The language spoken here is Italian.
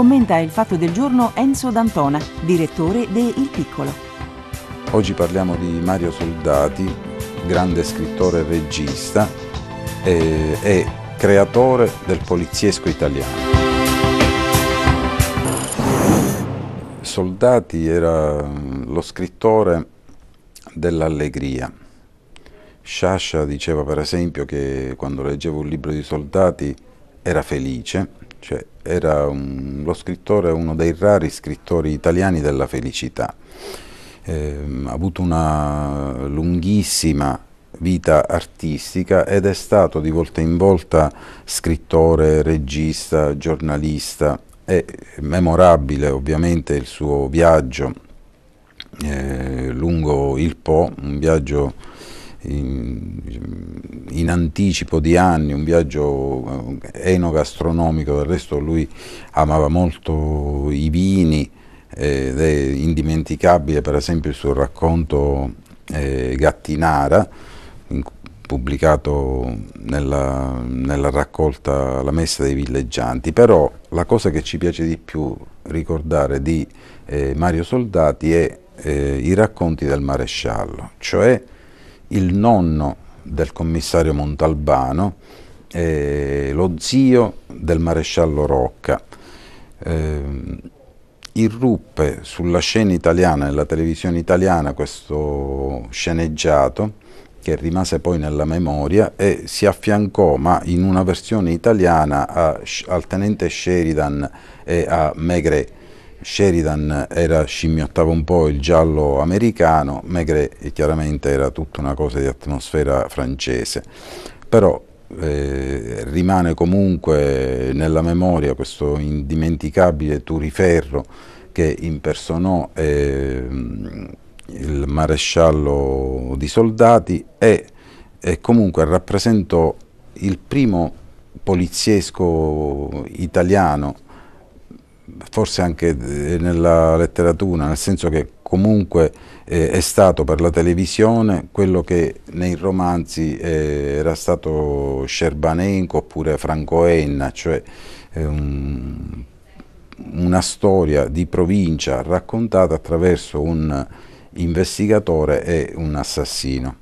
commenta il fatto del giorno Enzo D'Antona, direttore de Il Piccolo. Oggi parliamo di Mario Soldati, grande scrittore e regista e, e creatore del poliziesco italiano. Soldati era mm, lo scrittore dell'allegria. Sciascia diceva per esempio che quando leggeva un libro di Soldati era felice cioè, era un, lo scrittore uno dei rari scrittori italiani della felicità. Eh, ha avuto una lunghissima vita artistica ed è stato di volta in volta scrittore, regista, giornalista. È memorabile ovviamente il suo viaggio eh, lungo il Po, un viaggio in, in anticipo di anni, un viaggio eh, enogastronomico, del resto lui amava molto i vini eh, ed è indimenticabile per esempio il suo racconto eh, Gattinara, pubblicato nella, nella, raccolta La Messa dei Villeggianti, però la cosa che ci piace di più ricordare di eh, Mario Soldati è eh, i racconti del maresciallo, cioè il nonno del commissario Montalbano, eh, lo zio del maresciallo Rocca. Eh, irruppe sulla scena italiana, nella televisione italiana, questo sceneggiato che rimase poi nella memoria e si affiancò, ma in una versione italiana, a, al tenente Sheridan e a Maigret Sheridan era scimmiottava un po' il giallo americano, Maigret eh, chiaramente era tutta una cosa di atmosfera francese, però eh, rimane comunque nella memoria questo indimenticabile Turiferro che impersonò eh, il maresciallo di soldati e, e comunque rappresentò il primo poliziesco italiano forse anche eh, nella letteratura, nel senso che comunque eh, è stato per la televisione quello che nei romanzi eh, era stato Scerbanenco oppure Franco Enna, cioè eh, un, una storia di provincia raccontata attraverso un investigatore e un assassino.